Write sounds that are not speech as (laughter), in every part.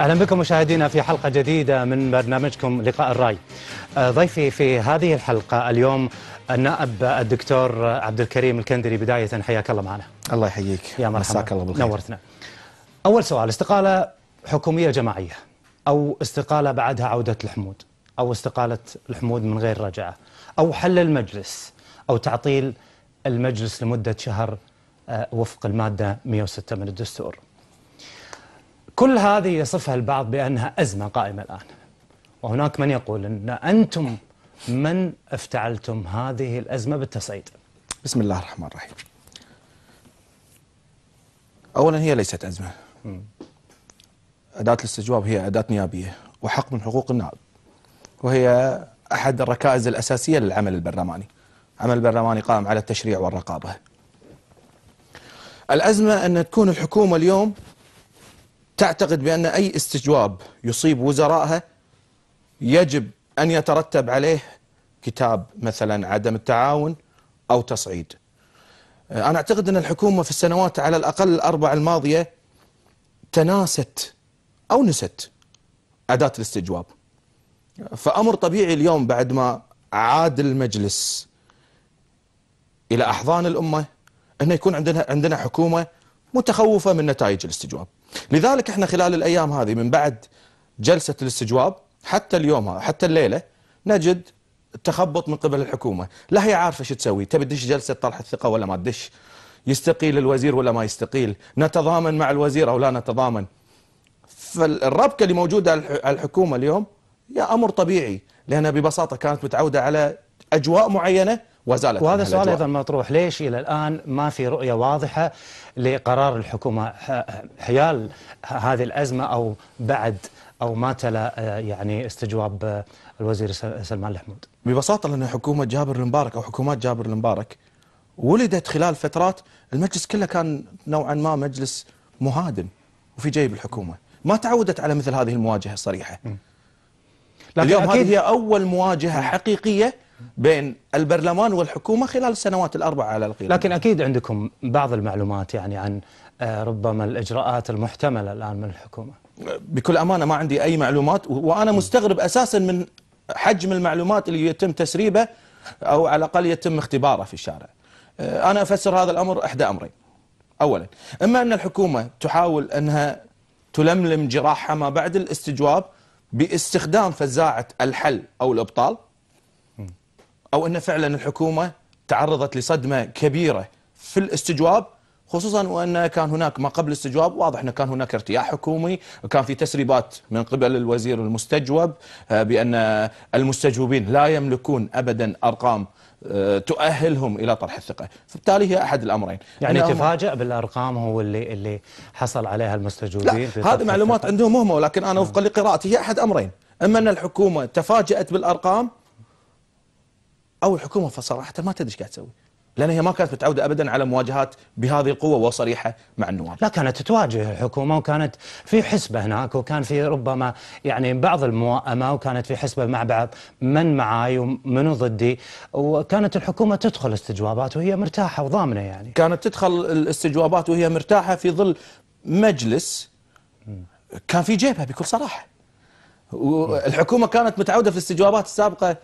اهلا بكم مشاهدينا في حلقه جديده من برنامجكم لقاء الراي. آه، ضيفي في هذه الحلقه اليوم النائب الدكتور عبد الكريم الكندري بدايه حياك الله معنا. الله يحييك. يا مرحبا. مساك الله بالخير. نورتنا. اول سؤال استقاله حكوميه جماعيه او استقاله بعدها عوده الحمود او استقاله الحمود من غير رجعه او حل المجلس او تعطيل المجلس لمده شهر آه، وفق الماده 106 من الدستور. كل هذه يصفها البعض بأنها أزمة قائمة الآن وهناك من يقول أن أنتم من افتعلتم هذه الأزمة بالتصعيد بسم الله الرحمن الرحيم أولا هي ليست أزمة أداة الاستجواب هي أداة نيابية وحق من حقوق النائب وهي أحد الركائز الأساسية للعمل البرلماني عمل البرلماني قائم على التشريع والرقابة الأزمة أن تكون الحكومة اليوم تعتقد بأن أي استجواب يصيب وزرائها يجب أن يترتب عليه كتاب مثلا عدم التعاون أو تصعيد أنا أعتقد أن الحكومة في السنوات على الأقل الأربع الماضية تناست أو نست أداة الاستجواب فأمر طبيعي اليوم بعد ما عاد المجلس إلى أحضان الأمة أنه يكون عندنا عندنا حكومة متخوفة من نتائج الاستجواب لذلك احنا خلال الأيام هذه من بعد جلسة الاستجواب حتى اليوم حتى الليلة نجد تخبط من قبل الحكومة لا هي عارفة شو تسوي تبي تدش جلسة طرح الثقة ولا ما تدش يستقيل الوزير ولا ما يستقيل نتضامن مع الوزير أو لا نتضامن فالربكة اللي موجودة على الحكومة اليوم يا أمر طبيعي لأنها ببساطة كانت متعودة على أجواء معينة وزالت وهذا السؤال أيضا مطروح ليش إلى الآن ما في رؤية واضحة لقرار الحكومة حيال هذه الأزمة أو بعد أو ما تلا يعني استجواب الوزير سلمان الحمود ببساطة لأن حكومة جابر المبارك أو حكومات جابر المبارك ولدت خلال فترات المجلس كله كان نوعا ما مجلس مهادن وفي جيب الحكومة ما تعودت على مثل هذه المواجهة الصريحة لكن اليوم هذه هي أول مواجهة حقيقية بين البرلمان والحكومة خلال السنوات الأربع على الأقل لكن أكيد عندكم بعض المعلومات يعني عن آه، ربما الإجراءات المحتملة الآن من الحكومة بكل أمانة ما عندي أي معلومات وأنا مستغرب أساسا من حجم المعلومات اللي يتم تسريبه أو على الأقل يتم اختباره في الشارع آه، أنا أفسر هذا الأمر إحدى أمرين أولا إما أن الحكومة تحاول أنها تلملم جراحها ما بعد الاستجواب باستخدام فزاعة الحل أو الإبطال أو أن فعلا الحكومة تعرضت لصدمة كبيرة في الاستجواب خصوصا وان كان هناك ما قبل الاستجواب واضح انه كان هناك ارتياح حكومي، وكان في تسريبات من قبل الوزير المستجوب آه، بان المستجوبين لا يملكون ابدا ارقام آه، تؤهلهم الى طرح الثقه، فبالتالي هي احد الامرين. يعني تفاجأ بالارقام هو اللي اللي حصل عليها المستجوبين لا هذه معلومات عندهم هم ولكن انا وفقا نعم. لقراءتي هي احد امرين، اما ان الحكومه تفاجأت بالارقام او الحكومه فصراحه ما تدري ايش قاعد تسوي لان هي ما كانت متعوده ابدا على مواجهات بهذه القوه وصريحه مع النواب. لا كانت تواجه الحكومه وكانت في حسبه هناك وكان في ربما يعني بعض الموائمه وكانت في حسبه مع بعض من معاي ومنو ضدي وكانت الحكومه تدخل استجوابات وهي مرتاحه وضامنه يعني. كانت تدخل الاستجوابات وهي مرتاحه في ظل مجلس كان في جيبها بكل صراحه. والحكومه كانت متعوده في الاستجوابات السابقه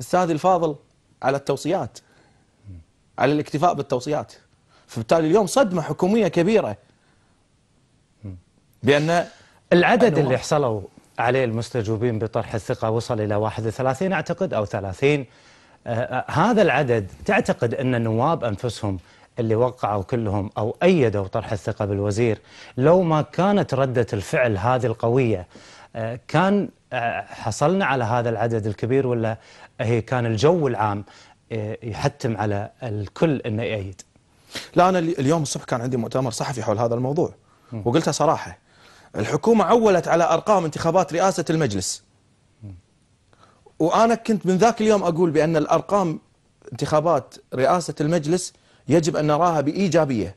استاذي الفاضل على التوصيات على الاكتفاء بالتوصيات فبالتالي اليوم صدمة حكومية كبيرة بأن العدد اللي حصلوا عليه المستجوبين بطرح الثقة وصل إلى 31 أعتقد أو 30 آه،, آه هذا العدد تعتقد أن النواب أنفسهم اللي وقعوا كلهم أو أيدوا طرح الثقة بالوزير لو ما كانت ردة الفعل هذه القوية آه، كان آه، حصلنا على هذا العدد الكبير ولا هي كان الجو العام آه، يحتم على الكل انه يأيد لا أنا اليوم الصبح كان عندي مؤتمر صحفي حول هذا الموضوع وقلتها صراحة الحكومة عولت على أرقام انتخابات رئاسة المجلس وأنا كنت من ذاك اليوم أقول بأن الأرقام انتخابات رئاسة المجلس يجب أن نراها بإيجابية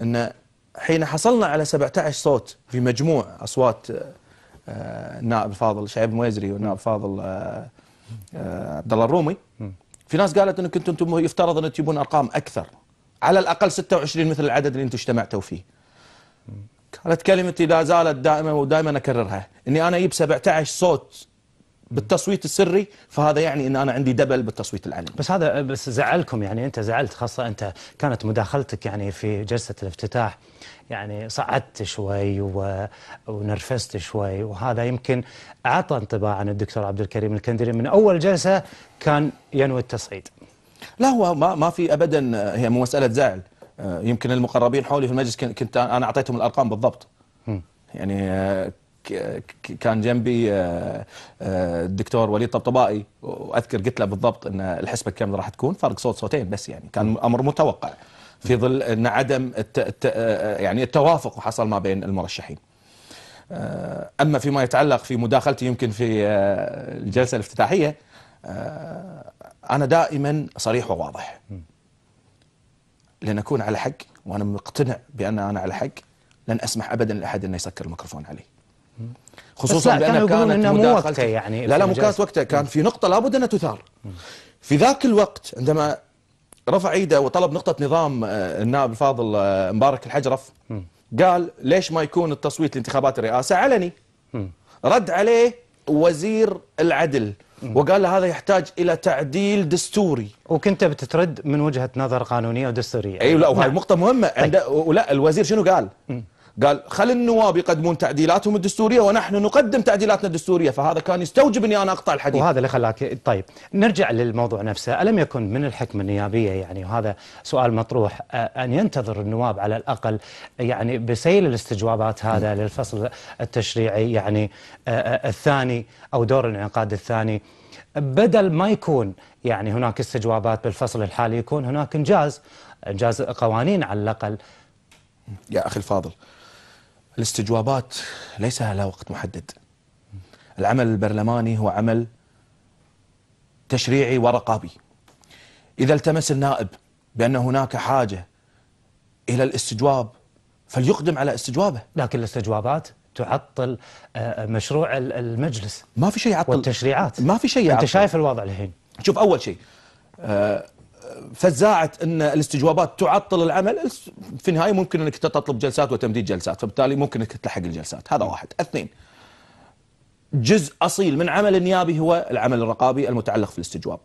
أن حين حصلنا على 17 صوت في مجموع أصوات النائب آه، آه، الفاضل شعيب مويزري والنائب الفاضل آه، عبد الله الرومي في ناس قالت انكم انتم يفترض ان تجيبون ارقام اكثر على الاقل 26 مثل العدد اللي انتم اجتمعتوا فيه كانت كلمتي لا زالت دائما ودائما اكررها اني انا اجيب 17 صوت بالتصويت السري فهذا يعني ان انا عندي دبل بالتصويت العلني. بس هذا بس زعلكم يعني انت زعلت خاصه انت كانت مداخلتك يعني في جلسه الافتتاح يعني صعدت شوي و... ونرفزت شوي وهذا يمكن اعطى انطباع عن الدكتور عبد الكريم الكندري من اول جلسه كان ينوي التصعيد. لا هو ما, ما في ابدا هي مو مساله زعل آه، يمكن المقربين حولي في المجلس كنت انا اعطيتهم الارقام بالضبط. يعني آه، كان جنبي آه، آه، الدكتور وليد طبطبائي واذكر قلت له بالضبط ان الحسبه كم راح تكون فرق صوت صوتين بس يعني كان امر متوقع في ظل ان عدم الت... الت... آه، يعني التوافق حصل ما بين المرشحين. اما فيما يتعلق في مداخلتي يمكن في الجلسه الافتتاحيه انا دائما صريح وواضح. لن اكون على حق وانا مقتنع بان انا على حق لن اسمح ابدا لاحد انه يسكر الميكروفون علي. خصوصا بان كانت وقته يعني لا لا مو كانت وقتها كان في نقطه لابد انها تثار في ذاك الوقت عندما رفع ايده وطلب نقطه نظام آه، النائب الفاضل آه، مبارك الحجرف قال ليش ما يكون التصويت لانتخابات الرئاسه علني رد عليه وزير العدل وقال له هذا يحتاج الى تعديل دستوري وكنت بتترد من وجهه نظر قانونيه ودستوريه اي أيوة لا وهي نعم. نقطه مهمه طيب. ولا الوزير شنو قال؟ قال خل النواب يقدمون تعديلاتهم الدستوريه ونحن نقدم تعديلاتنا الدستوريه فهذا كان يستوجب اني انا اقطع الحديث وهذا اللي خلاك طيب نرجع للموضوع نفسه الم يكن من الحكمه النيابيه يعني وهذا سؤال مطروح ان ينتظر النواب على الاقل يعني بسيل الاستجوابات هذا للفصل التشريعي يعني الثاني او دور الانعقاد الثاني بدل ما يكون يعني هناك استجوابات بالفصل الحالي يكون هناك انجاز انجاز قوانين على الاقل يا اخي الفاضل الاستجوابات ليس لها وقت محدد العمل البرلماني هو عمل تشريعي ورقابي إذا التمس النائب بأن هناك حاجة إلى الاستجواب فليقدم على استجوابه لكن الاستجوابات تعطل آه، آه، مشروع المجلس ما في شيء يعطل والتشريعات ما في شيء يعطل انت شايف الوضع الحين شوف اول شيء آه، فزاعه ان الاستجوابات تعطل العمل في النهايه ممكن انك تطلب جلسات وتمديد جلسات فبالتالي ممكن انك تلحق الجلسات هذا واحد اثنين جزء اصيل من عمل النيابي هو العمل الرقابي المتعلق في الاستجواب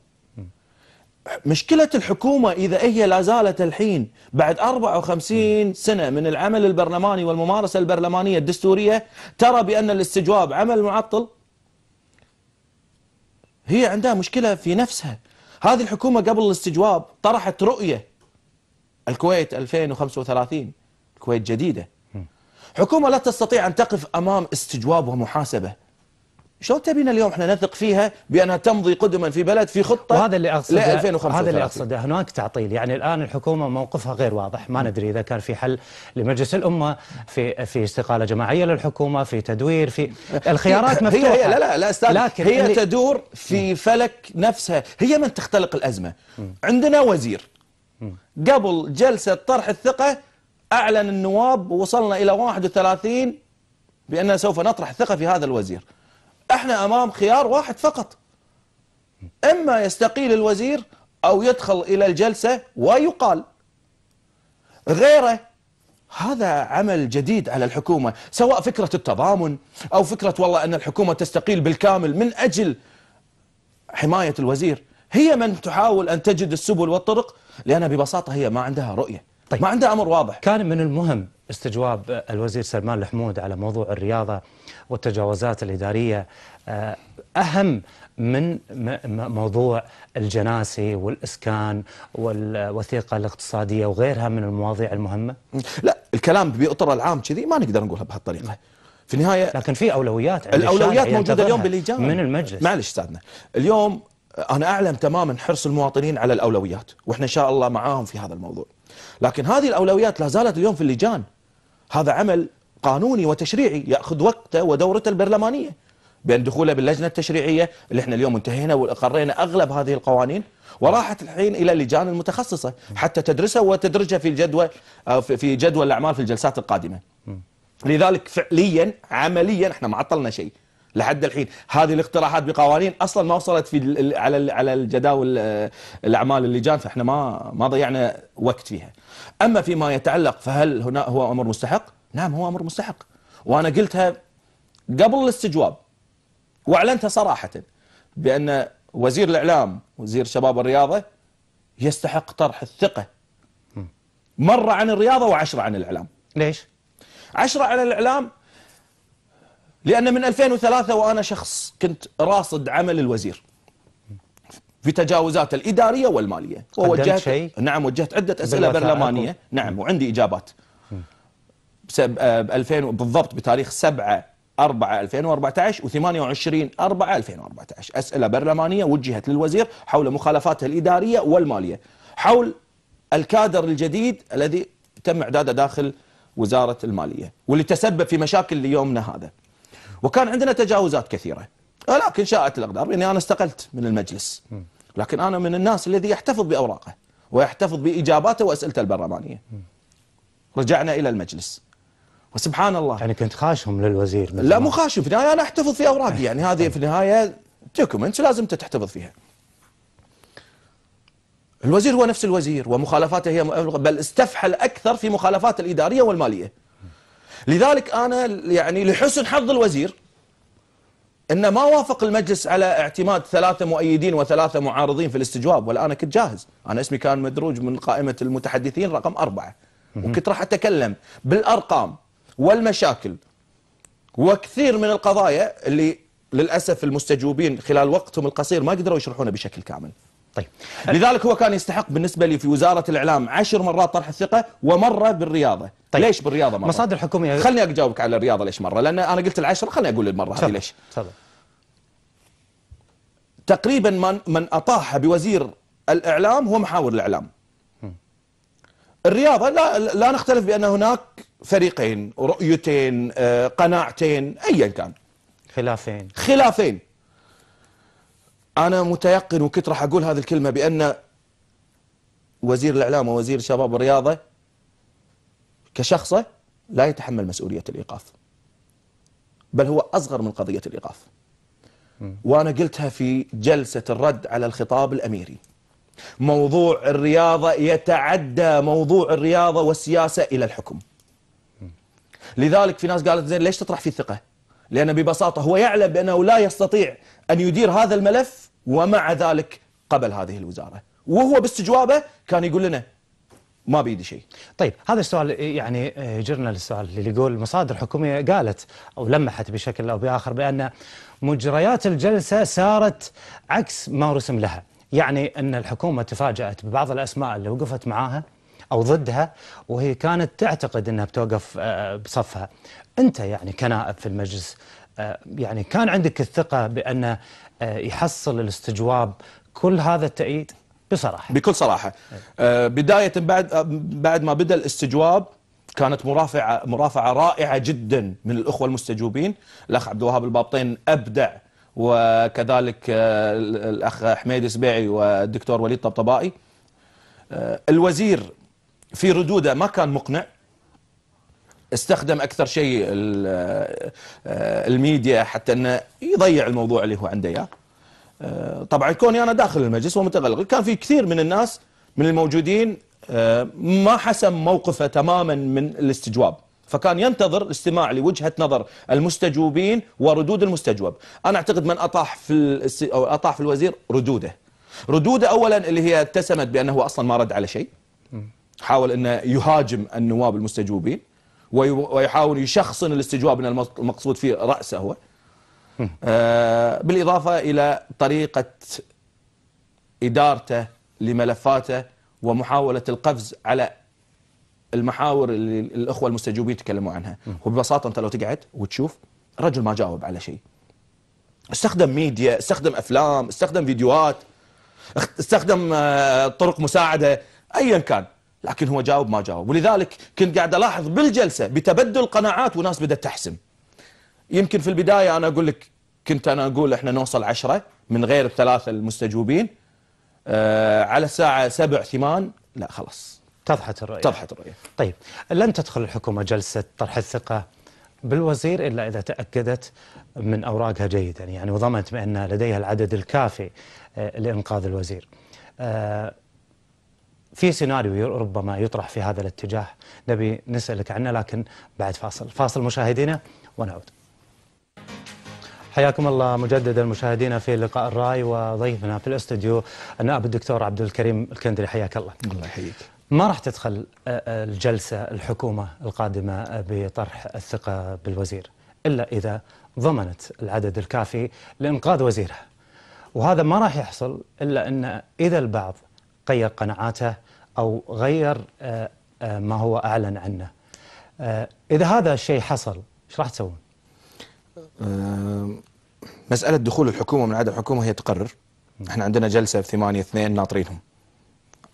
مشكلة الحكومة إذا هي لا زالت الحين بعد 54 سنة من العمل البرلماني والممارسة البرلمانية الدستورية ترى بأن الاستجواب عمل معطل هي عندها مشكلة في نفسها هذه الحكومة قبل الاستجواب طرحت رؤية الكويت 2035 الكويت جديدة حكومة لا تستطيع أن تقف أمام استجواب ومحاسبة شلون تبينا اليوم احنا نثق فيها بانها تمضي قدما في بلد في خطه وهذا اللي اقصده 2005 هذا اللي اقصده هناك تعطيل يعني الان الحكومه موقفها غير واضح ما ندري اذا كان في حل لمجلس الامه في في استقاله جماعيه للحكومه في تدوير في الخيارات مفتوحه هي, هي لا لا لا استاذ لكن هي اللي تدور في فلك نفسها هي من تختلق الازمه عندنا وزير قبل جلسه طرح الثقه اعلن النواب وصلنا الى 31 بان سوف نطرح الثقه في هذا الوزير احنا امام خيار واحد فقط اما يستقيل الوزير او يدخل الى الجلسه ويقال غيره هذا عمل جديد على الحكومه سواء فكره التضامن او فكره والله ان الحكومه تستقيل بالكامل من اجل حمايه الوزير هي من تحاول ان تجد السبل والطرق لانها ببساطه هي ما عندها رؤيه طيب ما عندها امر واضح كان من المهم استجواب الوزير سلمان الحمود على موضوع الرياضه والتجاوزات الإدارية آه، أهم من موضوع الجناسي والإسكان والوثيقة الاقتصادية وغيرها من المواضيع المهمة؟ لا الكلام بإطر العام كذي ما نقدر نقولها بهالطريقة في النهاية لكن في أولويات الأولويات موجودة اليوم باللجان من المجلس معلش أستاذنا اليوم أنا أعلم تماما حرص المواطنين على الأولويات وإحنا إن شاء الله معاهم في هذا الموضوع لكن هذه الأولويات لا زالت اليوم في اللجان هذا عمل قانوني وتشريعي يأخذ وقته ودورته البرلمانية بأن دخوله باللجنة التشريعية اللي احنا اليوم انتهينا وقرينا أغلب هذه القوانين وراحت الحين إلى اللجان المتخصصة حتى تدرسها وتدرجها في الجدول آه، في جدول الأعمال في الجلسات القادمة لذلك فعليا عمليا احنا ما عطلنا شيء لحد الحين هذه الاقتراحات بقوانين اصلا ما وصلت في على على الجداول آه، الاعمال اللجان فاحنا ما ما ضيعنا وقت فيها اما فيما يتعلق فهل هنا هو امر مستحق نعم هو أمر مستحق وأنا قلتها قبل الاستجواب وأعلنتها صراحة بأن وزير الإعلام وزير الشباب والرياضة يستحق طرح الثقة مرة عن الرياضة وعشرة عن الإعلام ليش؟ عشرة على الإعلام لأن من 2003 وأنا شخص كنت راصد عمل الوزير في تجاوزاته الإدارية والمالية ووجهت شيء؟ نعم وجهت عدة أسئلة برلمانية نعم وعندي إجابات ب 2000 آه، بالضبط بتاريخ 7 4 2014 و28 4 2014 اسئله برلمانيه وجهت للوزير حول مخالفاته الاداريه والماليه حول الكادر الجديد الذي تم اعداده داخل وزاره الماليه واللي تسبب في مشاكل ليومنا هذا. وكان عندنا تجاوزات كثيره ولكن آه، شاءت الاقدار اني انا استقلت من المجلس. لكن انا من الناس الذي يحتفظ باوراقه ويحتفظ باجاباته واسئلته البرلمانيه. رجعنا الى المجلس. وسبحان الله يعني كنت خاشم للوزير لا مو خاشم في النهايه انا احتفظ في اوراقي (laughs) يعني هذه في النهايه دوكيومنتس لازم انت تحتفظ فيها. الوزير هو نفس الوزير ومخالفاته هي بل استفحل اكثر في مخالفات الاداريه والماليه. لذلك انا يعني لحسن حظ الوزير انه ما وافق المجلس على اعتماد ثلاثه مؤيدين وثلاثه معارضين في الاستجواب ولا انا كنت جاهز، انا اسمي كان مدروج من قائمه المتحدثين رقم اربعه وكنت راح اتكلم بالارقام والمشاكل وكثير من القضايا اللي للأسف المستجوبين خلال وقتهم القصير ما قدروا يشرحونها بشكل كامل طيب لذلك هو كان يستحق بالنسبة لي في وزارة الإعلام عشر مرات طرح الثقة ومرة بالرياضة طيب. ليش بالرياضة مرة؟ مصادر حكومية خلني أجاوبك على الرياضة ليش مرة لأن أنا قلت العشر خلني أقول المرة هذه ليش تفضل تقريبا من من أطاح بوزير الإعلام هو محاور الإعلام الرياضة لا, لا نختلف بأن هناك فريقين رؤيتين آه، قناعتين ايا كان خلافين خلافين انا متيقن وكنت راح اقول هذه الكلمه بان وزير الاعلام ووزير الشباب والرياضه كشخصه لا يتحمل مسؤوليه الايقاف بل هو اصغر من قضيه الايقاف وانا قلتها في جلسه الرد على الخطاب الاميري موضوع الرياضه يتعدى موضوع الرياضه والسياسه الى الحكم لذلك في ناس قالت زين ليش تطرح فيه ثقه؟ لأن ببساطة هو يعلم بأنه لا يستطيع أن يدير هذا الملف ومع ذلك قبل هذه الوزارة وهو باستجوابه كان يقول لنا ما بيدي شيء طيب هذا السؤال يعني آه، جرنا للسؤال اللي يقول مصادر حكومية قالت أو لمحت بشكل أو بآخر بأن مجريات الجلسة سارت عكس ما رسم لها يعني أن الحكومة تفاجأت ببعض الأسماء اللي وقفت معاها او ضدها وهي كانت تعتقد انها بتوقف آه، بصفها انت يعني كنائب في المجلس آه، يعني كان عندك الثقه بان آه، يحصل الاستجواب كل هذا التأييد بصراحه بكل صراحه بدايه بعد بعد ما بدا الاستجواب كانت مرافعه مرافعه رائعه جدا من الاخوه المستجوبين الاخ عبد الوهاب البابطين ابدع وكذلك الاخ حميد سبيعي والدكتور وليد طبطبائي الوزير في ردوده ما كان مقنع استخدم اكثر شيء آه، الميديا حتى انه يضيع الموضوع اللي هو عنده اياه آه، طبعا كوني انا داخل المجلس ومتغلغل كان في كثير من الناس من الموجودين آه، ما حسم موقفه تماما من الاستجواب فكان ينتظر الاستماع لوجهه نظر المستجوبين وردود المستجوب انا اعتقد من اطاح في أو اطاح في الوزير ردوده ردوده اولا اللي هي اتسمت بانه اصلا ما رد على شيء حاول أنه يهاجم النواب المستجوبين ويحاول يشخصن الاستجواب من المقصود في رأسه هو آه، بالإضافة إلى طريقة إدارته لملفاته ومحاولة القفز على المحاور اللي الأخوة المستجوبين تكلموا عنها وببساطة أنت لو تقعد وتشوف الرجل ما جاوب على شيء استخدم ميديا استخدم أفلام استخدم فيديوهات استخدم آه، طرق مساعدة أيا كان لكن هو جاوب ما جاوب ولذلك كنت قاعد ألاحظ بالجلسة بتبدل قناعات وناس بدأت تحسم يمكن في البداية أنا أقول لك كنت أنا أقول إحنا نوصل عشرة من غير الثلاثة المستجوبين آه على الساعة سبع ثمان لا خلاص تضحت الرؤية تضحت الرؤية طيب لن تدخل الحكومة جلسة طرح الثقة بالوزير إلا إذا تأكدت من أوراقها جيدا يعني وضمنت بأن لديها العدد الكافي آه، لإنقاذ الوزير آه في سيناريو ربما يطرح في هذا الاتجاه نبي نسألك عنه لكن بعد فاصل فاصل مشاهدينا ونعود حياكم الله مجددا مشاهدينا في لقاء الراي وضيفنا في الاستوديو النائب الدكتور عبد الكريم الكندري حياك الله الله يحييك ما راح تدخل آه، آه، الجلسة الحكومة القادمة بطرح الثقة بالوزير إلا إذا ضمنت العدد الكافي لإنقاذ وزيرها وهذا ما راح يحصل إلا أن إذا البعض غير قناعاته أو غير آه، آه، ما هو أعلن عنه آه، إذا هذا الشيء حصل ايش راح تسوون؟ مسألة دخول الحكومة من عدم الحكومة هي تقرر نعم. احنا عندنا جلسة في 8 2 ناطرينهم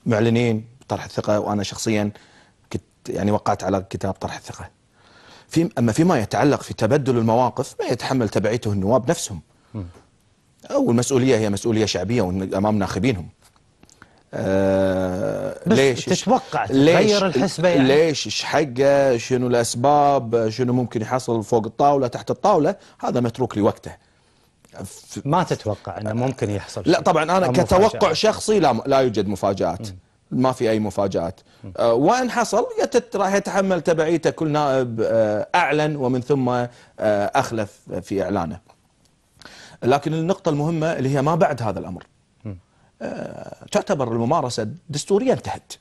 معلنين طرح الثقة وأنا شخصيا كنت يعني وقعت على كتاب طرح الثقة في أما فيما يتعلق في تبدل المواقف ما يتحمل تبعيته النواب نفسهم أو المسؤولية هي مسؤولية شعبية أمام ناخبينهم آه، ليش تتوقع تغير الحسبة يعني ليش حقه شنو الأسباب شنو ممكن يحصل فوق الطاولة تحت الطاولة هذا متروك لوقته ما تتوقع أنه ممكن يحصل لا طبعا أنا كتوقع شخصي لا, لا يوجد مفاجآت ما في أي مفاجآت آه، وإن حصل راح يتحمل تبعيته كل نائب آه، أعلن ومن ثم أخلف في إعلانه لكن النقطة المهمة اللي هي ما بعد هذا الأمر تعتبر الممارسة الدستورية انتهت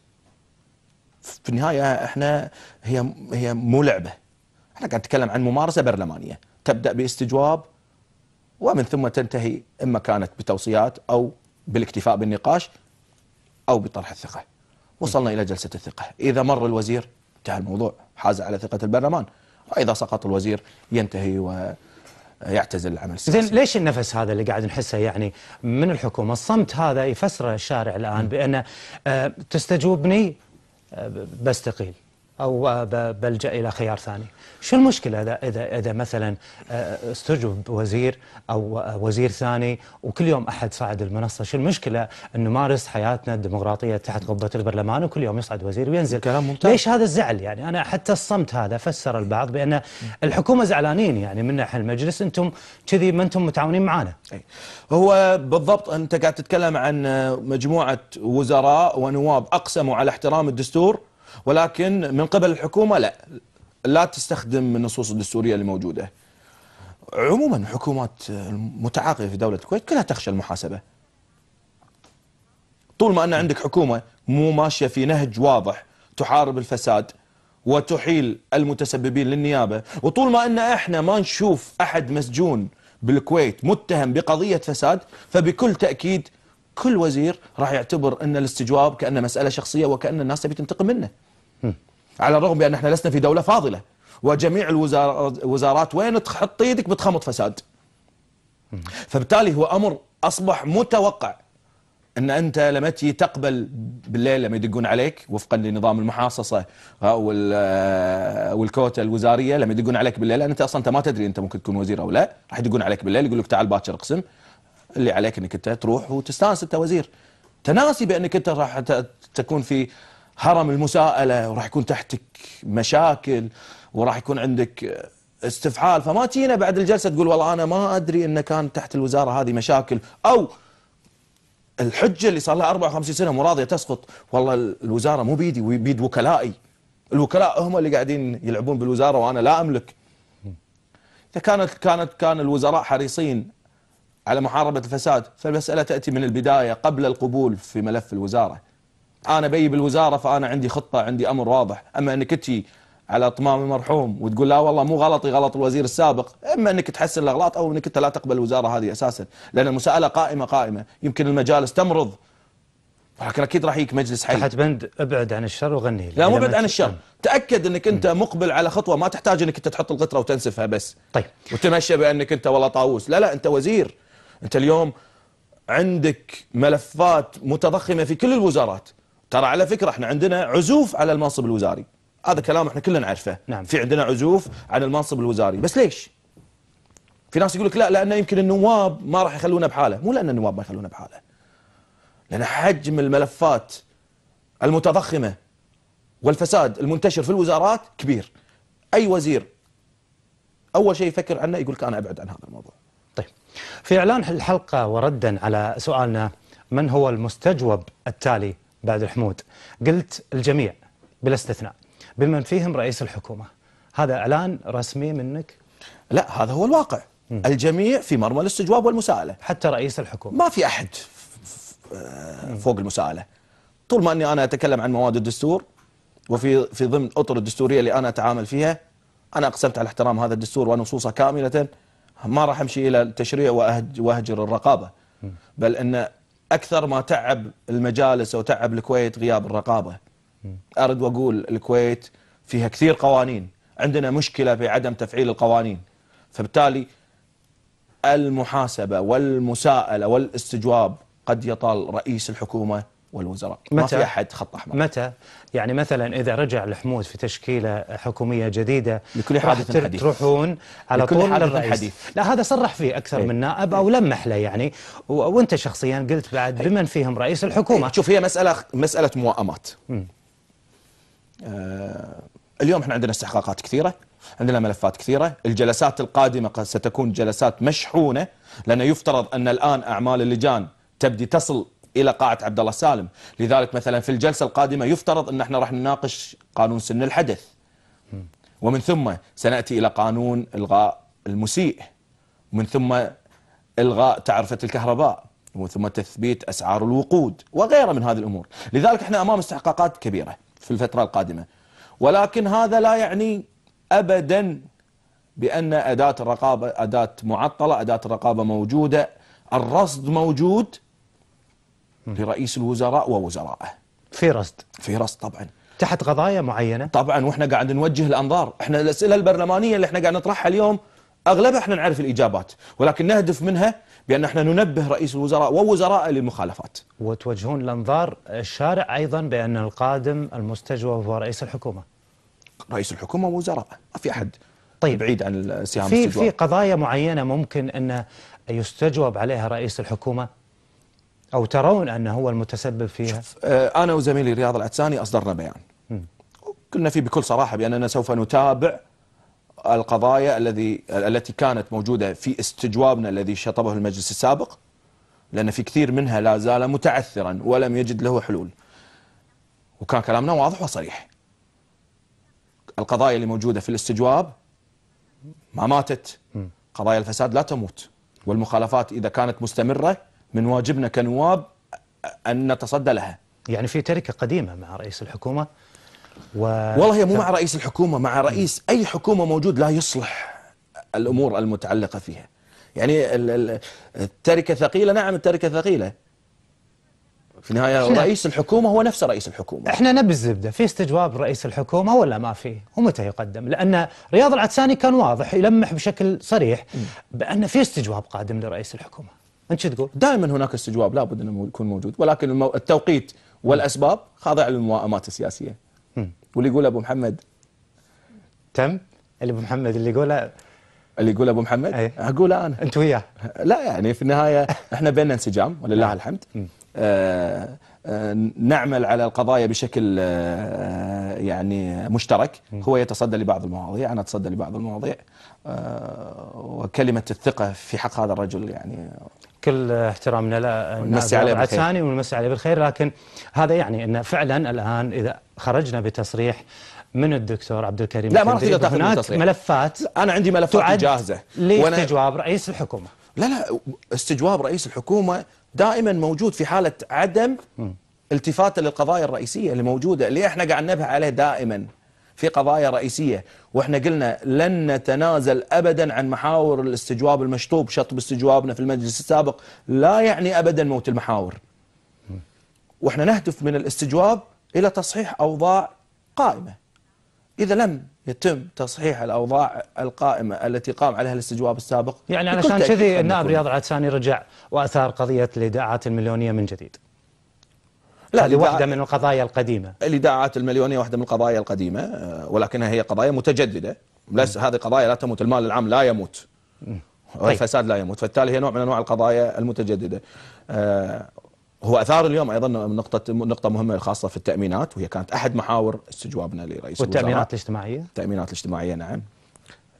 في النهاية احنا هي هي مو لعبة احنا قاعد نتكلم عن ممارسة برلمانية تبدأ باستجواب ومن ثم تنتهي إما كانت بتوصيات أو بالاكتفاء بالنقاش أو بطرح الثقة وصلنا إلى جلسة الثقة إذا مر الوزير انتهى الموضوع حاز على ثقة البرلمان وإذا سقط الوزير ينتهي و يعتزل العمل السياسي زين ليش النفس هذا اللي قاعد نحسه يعني من الحكومه الصمت هذا يفسره الشارع الان بان آه، تستجوبني آه، بستقيل او بلجا الى خيار ثاني شو المشكله اذا اذا اذا مثلا آه، استجوب وزير او وزير ثاني وكل يوم احد صعد المنصه شو المشكله ان نمارس حياتنا الديمقراطيه تحت قبه البرلمان وكل يوم يصعد وزير وينزل كلام ممتاز ليش هذا الزعل يعني انا حتى الصمت هذا فسر البعض بان الحكومه زعلانين يعني من ناحيه المجلس انتم كذي ما انتم متعاونين معنا هو بالضبط انت قاعد تتكلم عن مجموعه وزراء ونواب اقسموا على احترام الدستور ولكن من قبل الحكومة لا لا تستخدم النصوص الدستورية الموجودة عموما حكومات متعاقبة في دولة الكويت كلها تخشى المحاسبة طول ما أن عندك حكومة مو ماشية في نهج واضح تحارب الفساد وتحيل المتسببين للنيابة وطول ما أن إحنا ما نشوف أحد مسجون بالكويت متهم بقضية فساد فبكل تأكيد كل وزير راح يعتبر أن الاستجواب كأنه مسألة شخصية وكأن الناس تبي تنتقم منه على الرغم بأن احنا لسنا في دولة فاضلة وجميع الوزارات وين تحط يدك بتخمط فساد فبالتالي هو أمر أصبح متوقع ان انت لما تجي تقبل بالليل لما يدقون عليك وفقا لنظام المحاصصه والكوتا الوزاريه لما يدقون عليك بالليل انت اصلا انت ما تدري انت ممكن تكون وزير او لا راح يدقون عليك بالليل يقول لك تعال باكر اقسم اللي عليك انك انت تروح وتستانس انت وزير تناسي بانك انت راح تكون في هرم المساءله وراح يكون تحتك مشاكل وراح يكون عندك استفعال فما تجينا بعد الجلسه تقول والله انا ما ادري انه كان تحت الوزاره هذه مشاكل او الحجه اللي صار لها 54 سنه مو راضيه تسقط والله الوزاره مو بيدي وبيد وكلائي الوكلاء هم اللي قاعدين يلعبون بالوزاره وانا لا املك اذا كانت كانت كان الوزراء حريصين على محاربة الفساد فالمسألة تأتي من البداية قبل القبول في ملف الوزارة أنا بيي بالوزارة فأنا عندي خطة عندي أمر واضح أما أنك تجي على طمام المرحوم وتقول لا والله مو غلطي غلط الوزير السابق اما انك تحسن الاغلاط او انك انت لا تقبل الوزاره هذه اساسا لان المساءله قائمه قائمه يمكن المجالس تمرض ولكن اكيد راح يجيك مجلس حي تحت بند ابعد عن الشر وغني لا مو ابعد عن الشر تاكد انك انت مقبل على خطوه ما تحتاج انك انت تحط القطره وتنسفها بس طيب وتمشى بانك انت والله طاووس لا لا انت وزير انت اليوم عندك ملفات متضخمه في كل الوزارات ترى على فكره احنا عندنا عزوف على المنصب الوزاري هذا كلام احنا كلنا نعرفه نعم. في عندنا عزوف عن المنصب الوزاري بس ليش في ناس يقول لك لا لانه يمكن النواب ما راح يخلونا بحاله مو لان النواب ما يخلونا بحاله لان حجم الملفات المتضخمه والفساد المنتشر في الوزارات كبير اي وزير اول شيء يفكر عنه يقول لك انا ابعد عن هذا الموضوع في إعلان الحلقة وردا على سؤالنا من هو المستجوب التالي بعد الحمود قلت الجميع بلا استثناء بمن فيهم رئيس الحكومة هذا إعلان رسمي منك؟ لا هذا هو الواقع الجميع في مرمى الاستجواب والمساءلة حتى رئيس الحكومة ما في أحد فوق المساءلة طول ما أني أنا أتكلم عن مواد الدستور وفي في ضمن أطر الدستورية اللي أنا أتعامل فيها أنا أقسمت على احترام هذا الدستور ونصوصه كاملة ما راح امشي الى التشريع واهجر الرقابه بل ان اكثر ما تعب المجالس او تعب الكويت غياب الرقابه ارد واقول الكويت فيها كثير قوانين عندنا مشكله في عدم تفعيل القوانين فبالتالي المحاسبه والمساءله والاستجواب قد يطال رئيس الحكومه والوزراء متى ما في أحد خط أحمر متى يعني مثلا إذا رجع الحمود في تشكيلة حكومية جديدة لكل حادث حديث تروحون على طول للرئيس حديث. لا هذا صرح فيه أكثر ايه. من نائب أو لمح له يعني وأنت شخصيا قلت بعد ايه. بمن فيهم رئيس الحكومة ايه. شوف هي مسألة مسألة موائمات آه اليوم احنا عندنا استحقاقات كثيرة عندنا ملفات كثيرة الجلسات القادمة قد ستكون جلسات مشحونة لأنه يفترض أن الآن أعمال اللجان تبدي تصل إلى قاعة عبد الله سالم لذلك مثلا في الجلسة القادمة يفترض أن احنا راح نناقش قانون سن الحدث ومن ثم سنأتي إلى قانون إلغاء المسيء ومن ثم إلغاء تعرفة الكهرباء ومن ثم تثبيت أسعار الوقود وغيرها من هذه الأمور لذلك احنا أمام استحقاقات كبيرة في الفترة القادمة ولكن هذا لا يعني أبدا بأن أداة الرقابة أداة معطلة أداة الرقابة موجودة الرصد موجود لرئيس الوزراء ووزرائه في رصد في رصد طبعا تحت قضايا معينة طبعا واحنا قاعد نوجه الأنظار احنا الأسئلة البرلمانية اللي احنا قاعد نطرحها اليوم أغلبها احنا نعرف الإجابات ولكن نهدف منها بأن احنا ننبه رئيس الوزراء ووزراء للمخالفات وتوجهون الانظار الشارع أيضا بأن القادم المستجوب هو رئيس الحكومة رئيس الحكومة ووزراء ما في أحد طيب بعيد عن السيام في في قضايا معينة ممكن أن يستجوب عليها رئيس الحكومة أو ترون أنه هو المتسبب فيها شوف آه، أنا وزميلي رياض العدساني أصدرنا بيان قلنا فيه بكل صراحة بأننا سوف نتابع القضايا الذي التي كانت موجودة في استجوابنا الذي شطبه المجلس السابق لأن في كثير منها لا زال متعثرا ولم يجد له حلول وكان كلامنا واضح وصريح القضايا اللي موجودة في الاستجواب ما ماتت قضايا الفساد لا تموت والمخالفات إذا كانت مستمرة من واجبنا كنواب أن نتصدى لها يعني في تركة قديمة مع رئيس الحكومة و... والله هي مو مع رئيس الحكومة مع رئيس أي حكومة موجود لا يصلح الأمور المتعلقة فيها يعني التركة ثقيلة نعم التركة ثقيلة في النهاية رئيس الحكومة هو نفسه رئيس الحكومة احنا نبي الزبدة في استجواب رئيس الحكومة ولا ما في ومتى يقدم لأن رياض العدساني كان واضح يلمح بشكل صريح بأن في استجواب قادم لرئيس الحكومة انت شو تقول؟ دائما هناك استجواب لابد انه يكون موجود ولكن المو... التوقيت والاسباب خاضع للموائمات السياسيه. واللي يقول ابو محمد تم اللي ابو محمد اللي يقوله اللي يقول ابو محمد أيه؟ اقوله انا انت وياه لا يعني في النهايه احنا بيننا انسجام ولله الحمد آه آه نعمل على القضايا بشكل آه يعني مشترك هو يتصدى لبعض المواضيع انا اتصدى لبعض المواضيع آه، وكلمه الثقه في حق هذا الرجل يعني كل احترامنا له نمسي عليه بالخير ونمسي عليه بالخير لكن هذا يعني انه فعلا الان اذا خرجنا بتصريح من الدكتور عبد الكريم لا ما راح تقدر تاخذ هناك ملفات انا عندي ملفات جاهزه لاستجواب رئيس الحكومه لا لا استجواب رئيس الحكومه دائما موجود في حاله عدم التفاته للقضايا الرئيسيه اللي موجوده اللي احنا قاعد نبه عليه دائما في قضايا رئيسية وإحنا قلنا لن نتنازل أبدا عن محاور الاستجواب المشطوب شطب استجوابنا في المجلس السابق لا يعني أبدا موت المحاور وإحنا نهدف من الاستجواب إلى تصحيح أوضاع قائمة إذا لم يتم تصحيح الاوضاع القائمه التي قام عليها الاستجواب السابق يعني علشان كذي النائب رياض عدساني رجع واثار قضيه الإداعات المليونيه من جديد لا واحدة من القضايا القديمة الإداعات المليونية واحدة من القضايا القديمة آه، ولكنها هي قضايا متجددة ليس هذه قضايا لا تموت المال العام لا يموت طيب. الفساد لا يموت فبالتالي هي نوع من أنواع القضايا المتجددة آه، هو أثار اليوم أيضا نقطة نقطة مهمة خاصة في التأمينات وهي كانت أحد محاور استجوابنا لرئيس والتأمينات الوزراء. الاجتماعية التأمينات الاجتماعية نعم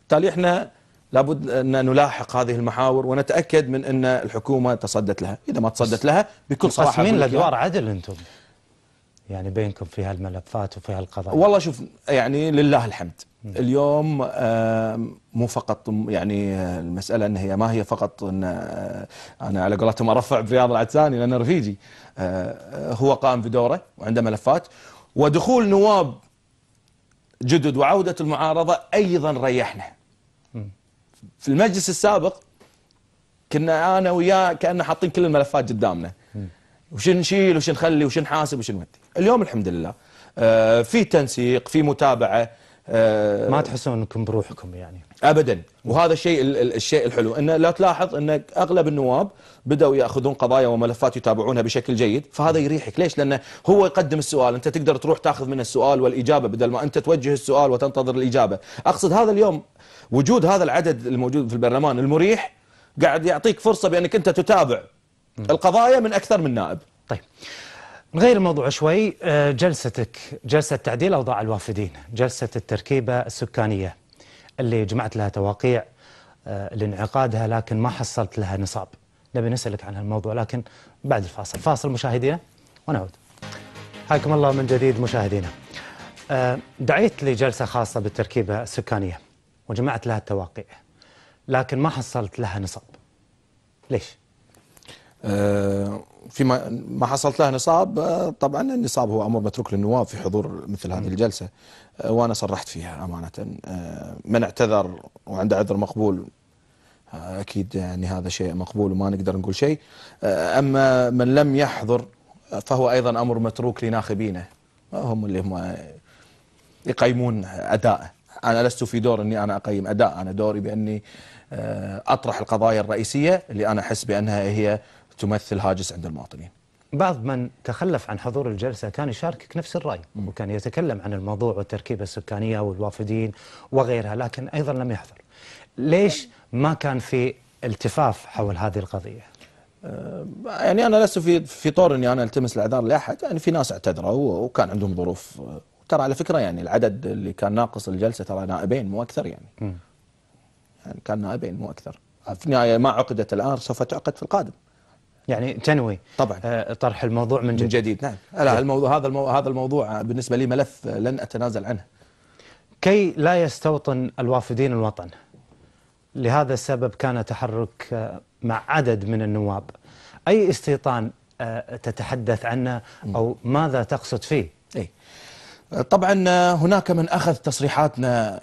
بالتالي احنا لابد أن نلاحق هذه المحاور ونتأكد من أن الحكومة تصدت لها إذا ما تصدت لها بكل صراحة تقسمين الأدوار عدل أنتم يعني بينكم في هالملفات وفي هالقضايا والله شوف يعني لله الحمد اليوم آه، مو فقط يعني آه، المسألة أن هي ما هي فقط أن آه، أنا على قولتهم أرفع برياض العدساني لأنه رفيجي هو قائم بدوره وعنده ملفات ودخول نواب جدد وعودة المعارضة أيضا ريحنا في المجلس السابق كنا انا وياه كان حاطين كل الملفات قدامنا وش نشيل وش نخلي وش نحاسب وش نودي اليوم الحمد لله آه، في تنسيق في متابعه آه، ما تحسون انكم بروحكم يعني ابدا وهذا الشيء الشيء الحلو انه لا تلاحظ ان اغلب النواب بداوا ياخذون قضايا وملفات يتابعونها بشكل جيد فهذا يريحك ليش لانه هو يقدم السؤال انت تقدر تروح تاخذ من السؤال والاجابه بدل ما انت توجه السؤال وتنتظر الاجابه اقصد هذا اليوم وجود هذا العدد الموجود في البرلمان المريح قاعد يعطيك فرصه بانك انت تتابع القضايا من اكثر من نائب طيب نغير الموضوع شوي آه، جلستك جلسة تعديل أوضاع الوافدين جلسة التركيبة السكانية اللي جمعت لها تواقيع آه، لانعقادها لكن ما حصلت لها نصاب نبي نسألك عن هالموضوع لكن بعد الفاصل فاصل مشاهدينا ونعود حياكم الله من جديد مشاهدينا آه، دعيت لجلسة خاصة بالتركيبة السكانية وجمعت لها التواقيع لكن ما حصلت لها نصاب ليش؟ آه، فيما ما حصلت له نصاب آه، طبعا النصاب هو امر متروك للنواب في حضور مثل هذه الجلسه آه، وانا صرحت فيها امانه من اعتذر وعنده عذر مقبول اكيد يعني هذا شيء مقبول وما نقدر نقول شيء اما من لم يحضر فهو ايضا امر متروك لناخبينه هم اللي هم يقيمون اداءه انا لست في دور اني انا اقيم اداء انا دوري باني اطرح القضايا الرئيسيه اللي انا احس بانها هي تمثل هاجس عند المواطنين بعض من تخلف عن حضور الجلسة كان يشاركك نفس الرأي وكان يتكلم عن الموضوع والتركيبة السكانية والوافدين وغيرها لكن أيضا لم يحضر ليش ما كان في التفاف حول هذه القضية آه، يعني أنا لست في في طور أني أنا ألتمس الأعذار لأحد يعني في ناس اعتذروا وكان عندهم ظروف ترى على فكرة يعني العدد اللي كان ناقص الجلسة ترى نائبين مو أكثر يعني يعني كان نائبين مو أكثر في النهاية ما عقدت الآن سوف تعقد في القادم يعني تنوي طبعا آه، طرح الموضوع من جديد, من جديد. نعم لا الموضوع هذا الموضوع هذا الموضوع بالنسبه لي ملف لن اتنازل عنه كي لا يستوطن الوافدين الوطن لهذا السبب كان تحرك آه، مع عدد من النواب اي استيطان آه، تتحدث عنه او ماذا تقصد فيه اي طبعا هناك من اخذ تصريحاتنا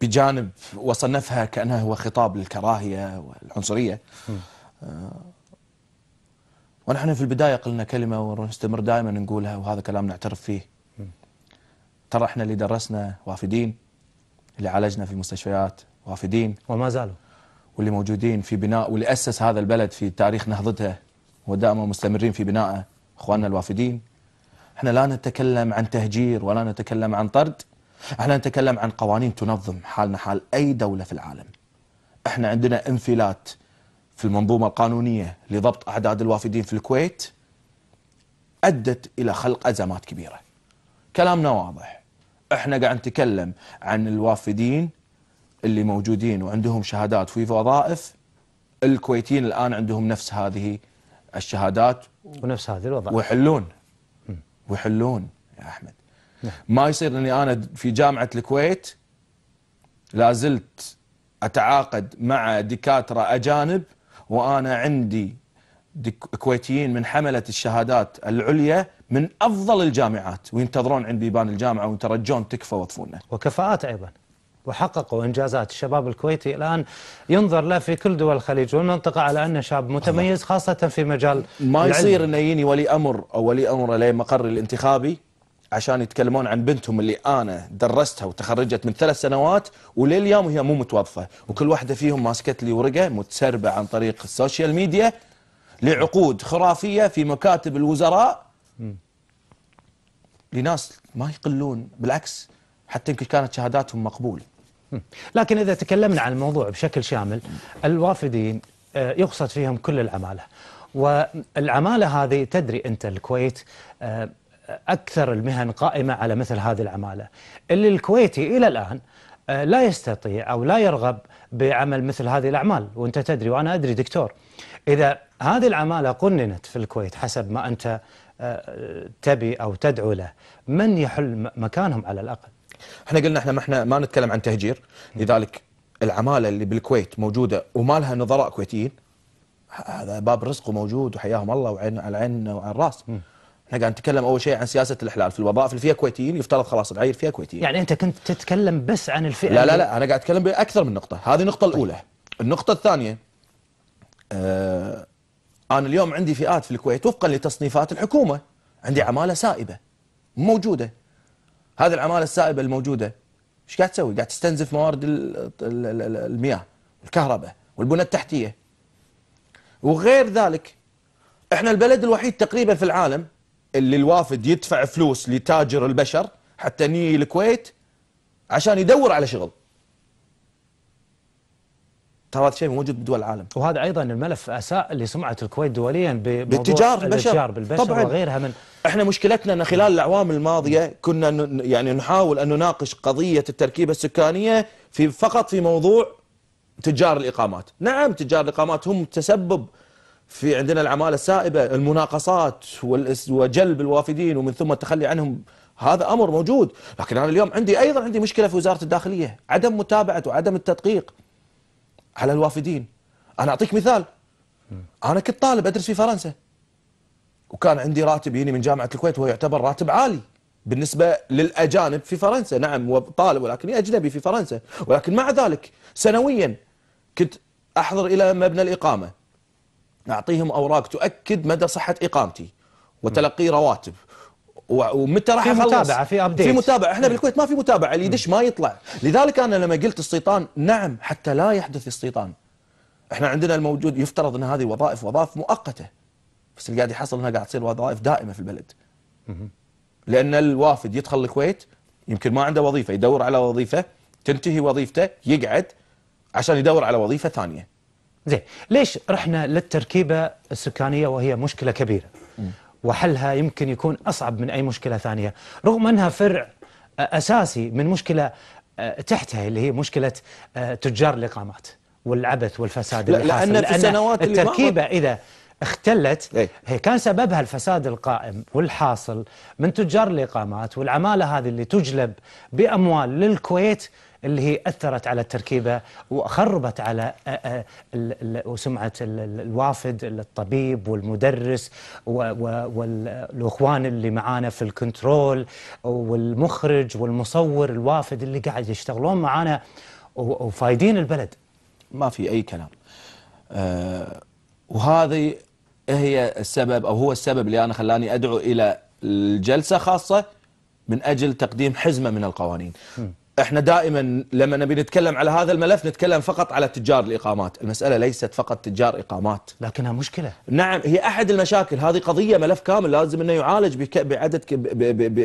بجانب وصنفها كانها هو خطاب للكراهيه والعنصريه م. ونحن في البداية قلنا كلمة ونستمر دائما نقولها وهذا كلام نعترف فيه ترى احنا اللي درسنا وافدين اللي عالجنا في المستشفيات وافدين وما زالوا واللي موجودين في بناء واللي أسس هذا البلد في تاريخ نهضته ودائما مستمرين في بنائه اخواننا الوافدين احنا لا نتكلم عن تهجير ولا نتكلم عن طرد احنا نتكلم عن قوانين تنظم حالنا حال اي دولة في العالم احنا عندنا انفلات في المنظومة القانونية لضبط أعداد الوافدين في الكويت أدت إلى خلق أزمات كبيرة كلامنا واضح احنا قاعد نتكلم عن الوافدين اللي موجودين وعندهم شهادات في وظائف الكويتيين الآن عندهم نفس هذه الشهادات ونفس هذه الوظائف ويحلون ويحلون يا أحمد نعم. ما يصير أني أنا في جامعة الكويت لازلت أتعاقد مع دكاترة أجانب وأنا عندي كويتيين من حملة الشهادات العليا من أفضل الجامعات وينتظرون عند بيبان الجامعة ويترجون تكفى وظفونا وكفاءات أيضا وحققوا انجازات الشباب الكويتي الان ينظر له في كل دول الخليج والمنطقه على انه شاب متميز خاصه في مجال ما يصير انه يجيني ولي امر او ولي امر لمقر الانتخابي عشان يتكلمون عن بنتهم اللي انا درستها وتخرجت من ثلاث سنوات ولليوم هي مو متوظفه وكل واحده فيهم ماسكت لي ورقه متسربه عن طريق السوشيال ميديا لعقود خرافيه في مكاتب الوزراء لناس ما يقلون بالعكس حتى يمكن كانت شهاداتهم مقبوله لكن اذا تكلمنا عن الموضوع بشكل شامل الوافدين آه، يقصد فيهم كل العماله والعماله هذه تدري انت الكويت آه، أكثر المهن قائمة على مثل هذه العمالة اللي الكويتي إلى الآن آه، لا يستطيع أو لا يرغب بعمل مثل هذه الأعمال وأنت تدري وأنا أدري دكتور إذا هذه العمالة قننت في الكويت حسب ما أنت آه، تبي أو تدعو له من يحل مكانهم على الأقل احنا قلنا احنا ما احنا ما نتكلم عن تهجير لذلك العماله اللي بالكويت موجوده وما لها نظراء كويتيين هذا باب رزقه موجود وحياهم الله وعين على عيننا وعلى الراس احنا قاعد نتكلم اول شيء عن سياسه الاحلال في الوظائف الفئه كويتيين يفترض خلاص نعير فيها كويتيين يعني انت كنت تتكلم بس عن الفئه لا لا لا انا قاعد اتكلم باكثر من نقطه هذه النقطه طيب. الاولى النقطه الثانيه آه انا اليوم عندي فئات في الكويت وفقا لتصنيفات الحكومه عندي نعم. عماله سائبه موجوده هذه العماله السائبه الموجوده ايش قاعد تسوي؟ قاعد تستنزف موارد المياه والكهرباء والبنى التحتيه وغير ذلك احنا البلد الوحيد تقريبا في العالم اللي الوافد يدفع فلوس لتاجر البشر حتى نيجي الكويت عشان يدور على شغل ترى هذا الشيء موجود بدول العالم وهذا ايضا الملف اساء لسمعه الكويت دوليا بالتجار البشر بالبشر طبعا وغيرها من احنا مشكلتنا ان خلال الاعوام الماضيه كنا يعني نحاول ان نناقش قضيه التركيبه السكانيه في فقط في موضوع تجار الاقامات، نعم تجار الاقامات هم تسبب في عندنا العمالة السائبة المناقصات وجلب الوافدين ومن ثم التخلي عنهم هذا أمر موجود لكن أنا اليوم عندي أيضا عندي مشكلة في وزارة الداخلية عدم متابعة وعدم التدقيق على الوافدين أنا أعطيك مثال أنا كنت طالب أدرس في فرنسا وكان عندي راتب يجيني من جامعة الكويت وهو يعتبر راتب عالي بالنسبة للأجانب في فرنسا نعم طالب ولكن أجنبي في فرنسا ولكن مع ذلك سنويا كنت أحضر إلى مبنى الإقامة نعطيهم أوراق تؤكد مدى صحة إقامتي وتلقي رواتب ومتى راح في متابعه في ابديت في متابعه احنا بالكويت ما في متابعه اللي يدش ما يطلع لذلك انا لما قلت استيطان نعم حتى لا يحدث استيطان احنا عندنا الموجود يفترض ان هذه وظائف وظائف مؤقته بس اللي قاعد يحصل انها قاعد تصير وظائف دائمه في البلد لان الوافد يدخل الكويت يمكن ما عنده وظيفه يدور على وظيفه تنتهي وظيفته يقعد عشان يدور على وظيفه ثانيه زين ليش رحنا للتركيبة السكانية وهي مشكلة كبيرة وحلها يمكن يكون أصعب من أي مشكلة ثانية رغم أنها فرع آه، أساسي من مشكلة آه، تحتها اللي هي مشكلة آه، تجار الإقامات والعبث والفساد اللي لأن لأن في السنوات التركيبة إذا اختلت هي كان سببها الفساد القائم والحاصل من تجار الإقامات والعمالة هذه اللي تجلب بأموال للكويت اللي هي أثرت على التركيبة وخربت على سمعة الوافد الطبيب والمدرس والإخوان اللي معانا في الكنترول والمخرج والمصور الوافد اللي قاعد يشتغلون معانا وفايدين البلد ما في أي كلام وهذه هي السبب أو هو السبب اللي أنا خلاني أدعو إلى الجلسة خاصة من أجل تقديم حزمة من القوانين م. احنا دائما لما نبي نتكلم على هذا الملف نتكلم فقط على تجار الاقامات، المساله ليست فقط تجار اقامات. لكنها مشكله. نعم هي احد المشاكل، هذه قضيه ملف كامل لازم انه يعالج بعدد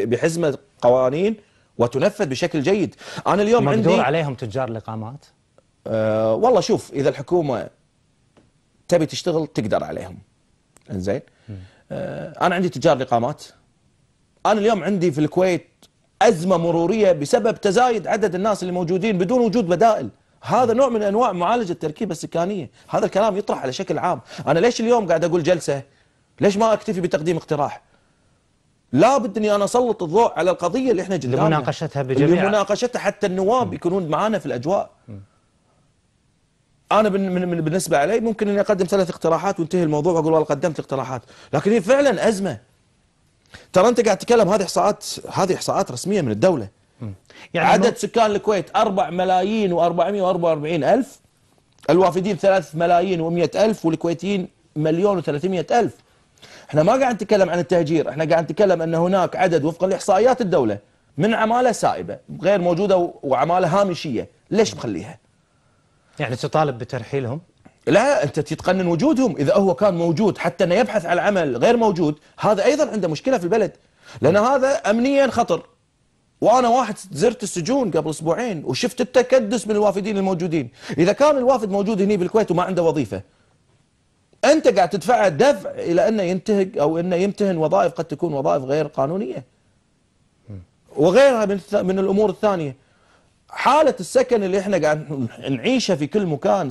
بحزمه قوانين وتنفذ بشكل جيد. انا اليوم مقدور عندي عليهم تجار الاقامات؟ أه والله شوف اذا الحكومه تبي تشتغل تقدر عليهم. زين؟ أه انا عندي تجار الاقامات. انا اليوم عندي في الكويت أزمة مرورية بسبب تزايد عدد الناس اللي موجودين بدون وجود بدائل هذا نوع من أنواع معالجة التركيبة السكانية هذا الكلام يطرح على شكل عام أنا ليش اليوم قاعد أقول جلسة ليش ما أكتفي بتقديم اقتراح لا بدني اني انا اسلط الضوء على القضيه اللي احنا قدامها لمناقشتها بجميع لمناقشتها حتى النواب يكونون معانا في الاجواء م. انا بالنسبه علي ممكن اني اقدم ثلاث اقتراحات وانتهي الموضوع واقول والله قدمت اقتراحات لكن هي فعلا ازمه ترى انت قاعد تتكلم هذه احصاءات هذه احصاءات رسميه من الدوله يعني عدد سكان الكويت 4 ملايين و444 الف الوافدين 3 ملايين و100 الف والكويتيين مليون و300 الف احنا ما قاعد نتكلم عن التهجير احنا قاعد نتكلم ان هناك عدد وفقا لاحصائيات الدوله من عماله سائبه غير موجوده وعماله هامشيه ليش مخليها يعني تطالب بترحيلهم لا أنت تتقنن وجودهم إذا هو كان موجود حتى أنه يبحث عن عمل غير موجود هذا أيضا عنده مشكلة في البلد لأن هذا أمنيا خطر وانا واحد زرت السجون قبل اسبوعين وشفت التكدس من الوافدين الموجودين، اذا كان الوافد موجود هنا بالكويت وما عنده وظيفه انت قاعد تدفعه دفع الى انه ينتهك او انه يمتهن وظائف قد تكون وظائف غير قانونيه. وغيرها من من الامور الثانيه، حالة السكن اللي احنا قاعد نعيشها في كل مكان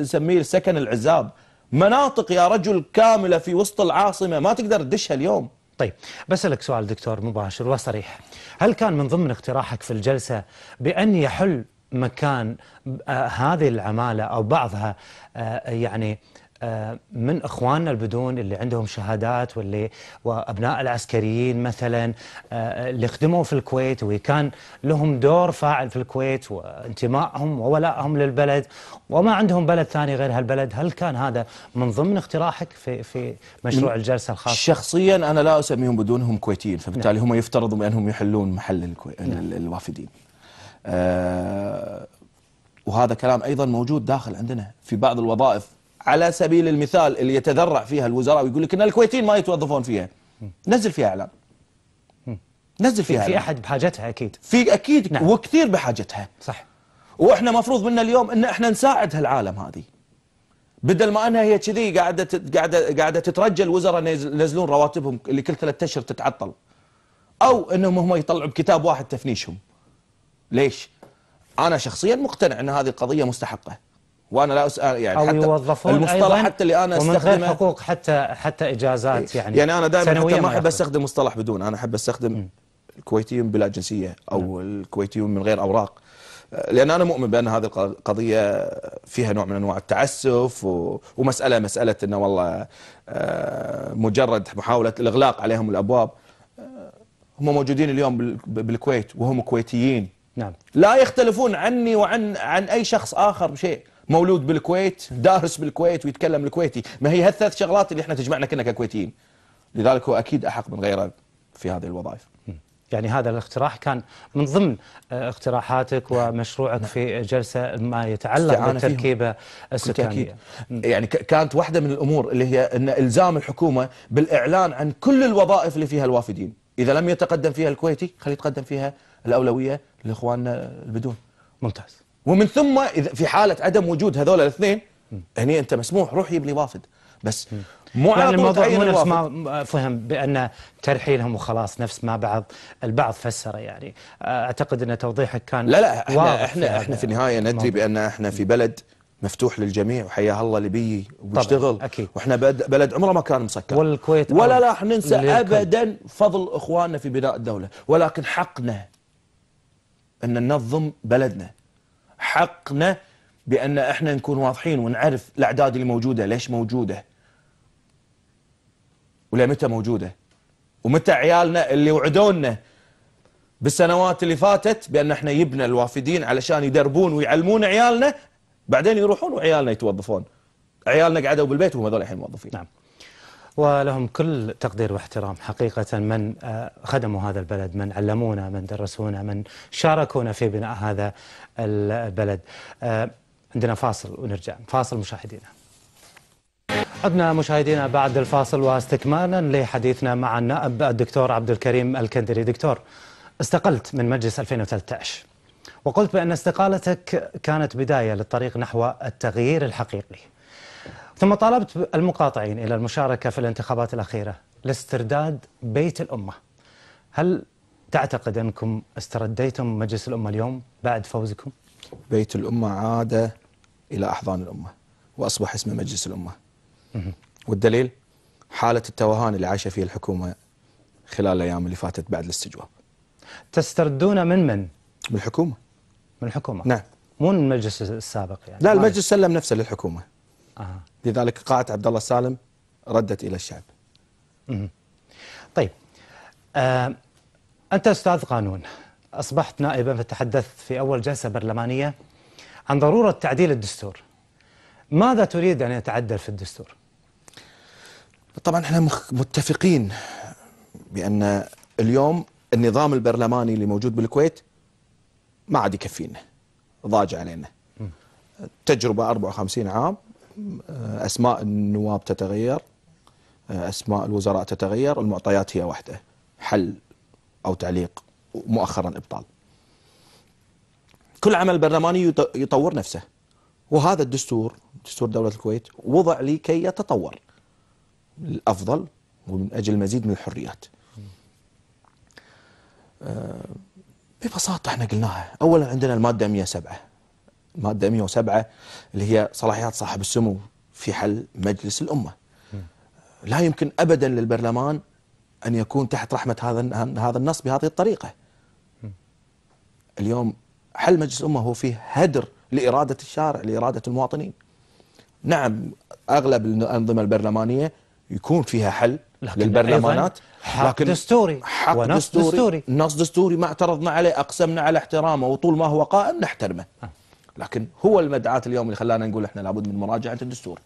نسميه السكن العزاب مناطق يا رجل كاملة في وسط العاصمة ما تقدر تدشها اليوم طيب بسألك سؤال دكتور مباشر وصريح هل كان من ضمن اقتراحك في الجلسة بأن يحل مكان آه، هذه العمالة أو بعضها آه، يعني آه، من اخواننا البدون اللي عندهم شهادات واللي وابناء العسكريين مثلا آه، اللي خدموا في الكويت وكان لهم دور فاعل في الكويت وانتمائهم وولائهم للبلد وما عندهم بلد ثاني غير هالبلد، هل كان هذا من ضمن اقتراحك في في مشروع الجلسه الخاصه؟ شخصيا انا لا اسميهم بدونهم كويتيين فبالتالي نعم. هم يفترضوا بانهم يحلون محل نعم. الوافدين. آه، وهذا كلام ايضا موجود داخل عندنا في بعض الوظائف على سبيل المثال اللي يتذرع فيها الوزراء ويقول لك ان الكويتيين ما يتوظفون فيها نزل فيها اعلان نزل فيها في, في احد بحاجتها اكيد في اكيد نعم. وكثير بحاجتها صح واحنا مفروض منا اليوم ان احنا نساعد هالعالم هذه بدل ما انها هي كذي قاعده قاعده قاعده تترجى الوزراء ينزلون رواتبهم اللي كل ثلاث اشهر تتعطل او انهم هم يطلعوا بكتاب واحد تفنيشهم ليش؟ انا شخصيا مقتنع ان هذه القضيه مستحقه وانا لا اسال آه، يعني او حتى يوظفون المصطلح أيضاً حتى اللي انا ومن غير حقوق حتى حتى اجازات إيه، يعني يعني انا دائما حتى ما احب يعني. استخدم مصطلح بدون انا احب استخدم م. الكويتيون بلا جنسيه او م. نعم. الكويتيون من غير اوراق آه، لان انا مؤمن بان هذه القضيه فيها نوع من انواع التعسف ومساله مساله انه والله آه، مجرد محاوله الاغلاق عليهم الابواب هم موجودين اليوم بالكويت وهم كويتيين نعم لا يختلفون عني وعن عن اي شخص اخر بشيء مولود بالكويت دارس بالكويت ويتكلم الكويتي ما هي هالثلاث شغلات اللي احنا تجمعنا كنا ككويتيين لذلك هو أكيد أحق من غيره في هذه الوظائف يعني هذا الاقتراح كان من ضمن آه، اقتراحاتك ومشروعك نعم. في جلسة ما يتعلق بالتركيبة السكانية يعني كانت واحدة من الأمور اللي هي أن إلزام الحكومة بالإعلان عن كل الوظائف اللي فيها الوافدين إذا لم يتقدم فيها الكويتي خلي يتقدم فيها الأولوية لإخواننا البدون ممتاز ومن ثم إذا في حالة عدم وجود هذول الاثنين هني أنت مسموح روح يبني وافد بس مو يعني الموضوع مو نفس ما فهم بان ترحيلهم وخلاص نفس ما بعض البعض فسره يعني اعتقد ان توضيحك كان لا لا احنا احنا احنا في النهايه ندري بان احنا في بلد مفتوح للجميع وحياه الله اللي بيجي ويشتغل أكيد. واحنا بلد عمره ما كان مسكر والكويت ولا راح ننسى ابدا فضل اخواننا في بناء الدوله ولكن حقنا ان ننظم بلدنا حقنا بأن احنا نكون واضحين ونعرف الأعداد اللي موجودة ليش موجودة ولمتى موجودة ومتى عيالنا اللي وعدونا بالسنوات اللي فاتت بأن احنا يبنى الوافدين علشان يدربون ويعلمون عيالنا بعدين يروحون وعيالنا يتوظفون عيالنا قعدوا بالبيت وهم هذول الحين موظفين نعم ولهم كل تقدير واحترام حقيقة من آه، خدموا هذا البلد من علمونا من درسونا من شاركونا في بناء هذا البلد آه، عندنا فاصل ونرجع فاصل مشاهدينا عدنا مشاهدينا بعد الفاصل واستكمالا لحديثنا مع النائب الدكتور عبد الكريم الكندري دكتور استقلت من مجلس 2013 وقلت بأن استقالتك كانت بداية للطريق نحو التغيير الحقيقي ثم طالبت المقاطعين إلى المشاركة في الانتخابات الأخيرة لاسترداد بيت الأمة هل تعتقد أنكم استرديتم مجلس الأمة اليوم بعد فوزكم؟ بيت الأمة عاد إلى أحضان الأمة وأصبح اسمه مجلس الأمة والدليل حالة التوهان اللي عاش فيها الحكومة خلال الأيام اللي فاتت بعد الاستجواب تستردون من من؟ من الحكومة من الحكومة؟ نعم مو من المجلس السابق يعني لا المجلس سلم نفسه للحكومة آه. لذلك قاعة عبد الله السالم ردت إلى الشعب طيب آه أنت أستاذ قانون أصبحت نائبا فتحدثت في أول جلسة برلمانية عن ضرورة تعديل الدستور ماذا تريد أن يتعدل في الدستور؟ طبعا احنا متفقين بأن اليوم النظام البرلماني اللي موجود بالكويت ما عاد يكفينا ضاج علينا تجربة 54 عام أسماء النواب تتغير آه، أسماء الوزراء تتغير المعطيات هي واحدة حل أو تعليق مؤخرا إبطال كل عمل برلماني يطور نفسه وهذا الدستور دستور دولة الكويت وضع لكي يتطور الأفضل ومن أجل المزيد من الحريات آه، ببساطة احنا قلناها أولا عندنا المادة 107 المادة 107 اللي هي صلاحيات صاحب السمو في حل مجلس الأمة لا يمكن أبدا للبرلمان أن يكون تحت رحمة هذا هذا النص بهذه الطريقة اليوم حل مجلس الأمة هو فيه هدر لإرادة الشارع لإرادة المواطنين نعم أغلب الأنظمة البرلمانية يكون فيها حل لكن للبرلمانات حق لكن دستوري حق ونص دستوري, دستوري نص دستوري ما اعترضنا عليه أقسمنا على احترامه وطول ما هو قائم نحترمه أه. لكن هو المدعاة اليوم اللي خلانا نقول احنا لابد من مراجعة الدستور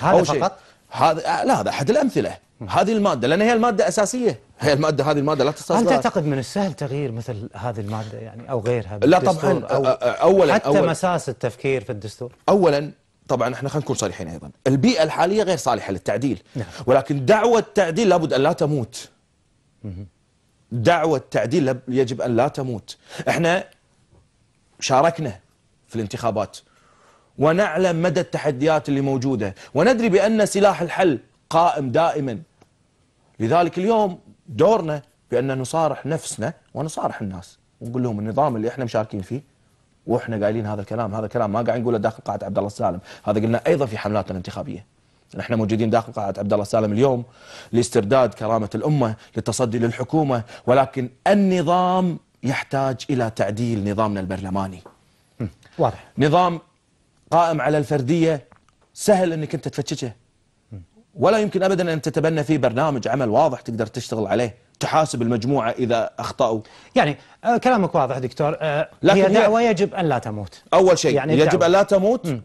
هذا فقط هذا آه، لا هذا احد الامثله هذه الماده لان هي الماده اساسيه هي الماده هذه الماده لا تستصدر هل تعتقد من السهل تغيير مثل هذه الماده يعني او غيرها لا طبعا آه، آه، أو اولا حتى أولاً مساس التفكير في الدستور اولا طبعا احنا خلينا نكون صريحين ايضا البيئه الحاليه غير صالحه للتعديل نعم. ولكن دعوه التعديل لابد ان لا تموت دعوه التعديل يجب ان لا تموت احنا شاركنا في الانتخابات ونعلم مدى التحديات اللي موجودة وندري بأن سلاح الحل قائم دائما لذلك اليوم دورنا بأن نصارح نفسنا ونصارح الناس ونقول لهم النظام اللي احنا مشاركين فيه واحنا قايلين هذا الكلام هذا الكلام ما قاعد نقوله داخل قاعه عبد الله السالم هذا قلنا ايضا في حملاتنا الانتخابيه نحن موجودين داخل قاعه عبد الله السالم اليوم لاسترداد كرامه الامه للتصدي للحكومه ولكن النظام يحتاج الى تعديل نظامنا البرلماني واضح نظام قائم على الفرديه سهل انك انت تفتشه ولا يمكن ابدا ان تتبنى فيه برنامج عمل واضح تقدر تشتغل عليه تحاسب المجموعه اذا اخطاوا يعني آه، كلامك واضح دكتور آه، لكن هي دعوه هي يجب ان لا تموت اول شيء يعني يجب ان لا تموت م.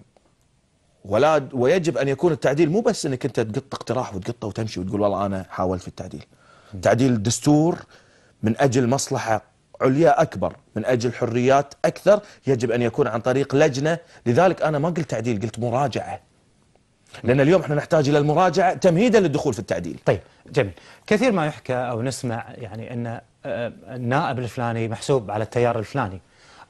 ولا ويجب ان يكون التعديل مو بس انك انت تقط اقتراح وتقطه وتمشي وتقول والله انا حاولت في التعديل تعديل الدستور من اجل مصلحه عليا أكبر من أجل حريات أكثر يجب أن يكون عن طريق لجنة لذلك أنا ما قلت تعديل قلت مراجعة لأن اليوم احنا نحتاج إلى المراجعة تمهيدا للدخول في التعديل طيب جميل كثير ما يحكى أو نسمع يعني أن آه، النائب الفلاني محسوب على التيار الفلاني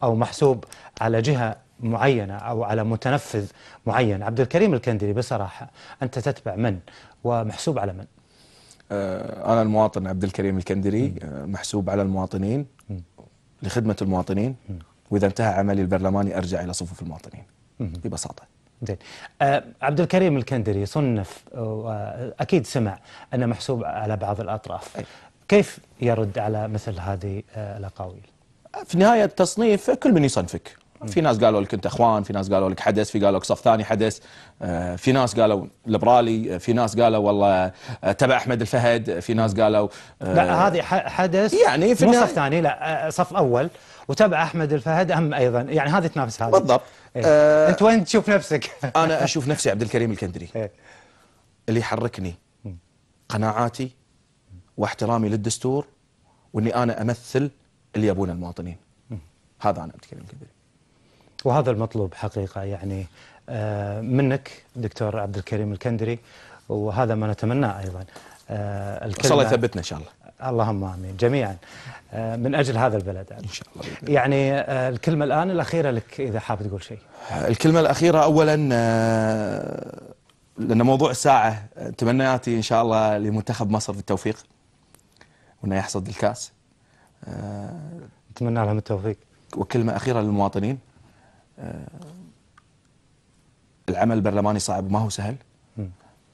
أو محسوب على جهة معينة أو على متنفذ معين عبد الكريم الكندري بصراحة أنت تتبع من ومحسوب على من آه، أنا المواطن عبد الكريم الكندري آه، محسوب على المواطنين لخدمة المواطنين وإذا انتهى عملي البرلماني أرجع إلى صفوف المواطنين ببساطة زين آه عبد الكريم الكندري صنف آه، اكيد سمع انه محسوب على بعض الاطراف أي. كيف يرد على مثل هذه آه، الاقاويل في نهايه التصنيف كل من يصنفك في ناس قالوا لك انت اخوان في ناس قالوا لك حدث في قالوا لك صف ثاني حدث آه، في ناس قالوا ليبرالي آه، في ناس قالوا والله آه، تبع احمد الفهد في ناس قالوا لا هذه حدث يعني في مو صف ثاني لا صف اول وتبع احمد الفهد اهم ايضا يعني هذه تنافس هذه بالضبط إيه. آه انت وين تشوف نفسك (laughs) انا اشوف نفسي عبد الكريم الكندري إيه. اللي يحركني قناعاتي واحترامي للدستور واني انا امثل اللي يبونه المواطنين هذا انا عبد الكريم الكندري وهذا المطلوب حقيقة يعني آه، منك دكتور عبد الكريم الكندري وهذا ما نتمناه أيضا آه، الكلمة الله يثبتنا إن شاء الله اللهم امين جميعا آه، من اجل هذا البلد ان شاء الله يعني الكلمه الان الاخيره لك اذا حاب تقول شيء الكلمه الاخيره اولا لان موضوع الساعه تمنياتي ان شاء الله لمنتخب مصر بالتوفيق وانه يحصد الكاس نتمنى لهم التوفيق وكلمه اخيره للمواطنين آه، العمل البرلماني صعب ما هو سهل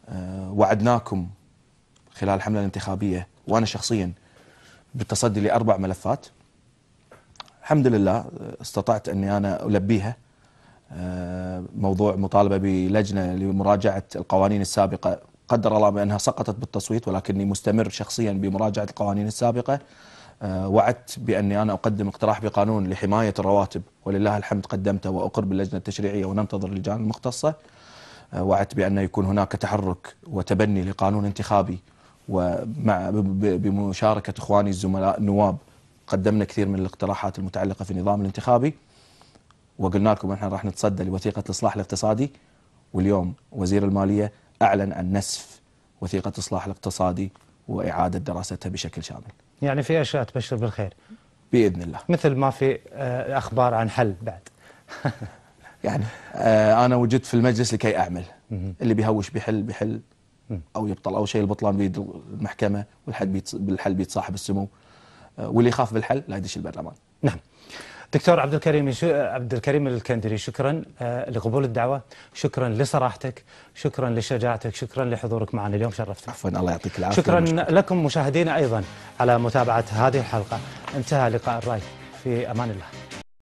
آه، وعدناكم خلال الحملة الانتخابية وأنا شخصيا بالتصدي لأربع ملفات الحمد لله آه، استطعت أني أنا ألبيها موضوع مطالبة بلجنة لمراجعة القوانين السابقة قدر الله بأنها سقطت بالتصويت ولكني مستمر شخصيا بمراجعة القوانين السابقة آه، وعدت بأني أنا أقدم اقتراح بقانون لحماية الرواتب ولله الحمد قدمته وأقر باللجنة التشريعية وننتظر اللجان المختصة آه، وعدت بأن يكون هناك تحرك وتبني لقانون انتخابي ومع بمشاركة إخواني الزملاء النواب قدمنا كثير من الاقتراحات المتعلقة في النظام الانتخابي وقلنا لكم احنا راح نتصدى لوثيقة الإصلاح الاقتصادي واليوم وزير المالية أعلن عن نسف وثيقة الإصلاح الاقتصادي وإعادة دراستها بشكل شامل يعني في اشياء تبشر بالخير باذن الله مثل ما في آه، اخبار عن حل بعد (laughs) يعني آه، انا وجدت في المجلس لكي اعمل اللي بيهوش بيحل بيحل او يبطل او شيء البطلان بيد المحكمه والحل بيتصاحب السمو آه، واللي يخاف بالحل لا يدش البرلمان نعم دكتور عبد الكريم عبد الكريم الكندري شكرا آه، لقبول الدعوه، شكرا لصراحتك، شكرا لشجاعتك، شكرا لحضورك معنا اليوم شرفتنا. عفوا الله يعطيك العافيه. شكرا لكم مشاهدينا ايضا على متابعه هذه الحلقه، انتهى لقاء الراي في امان الله.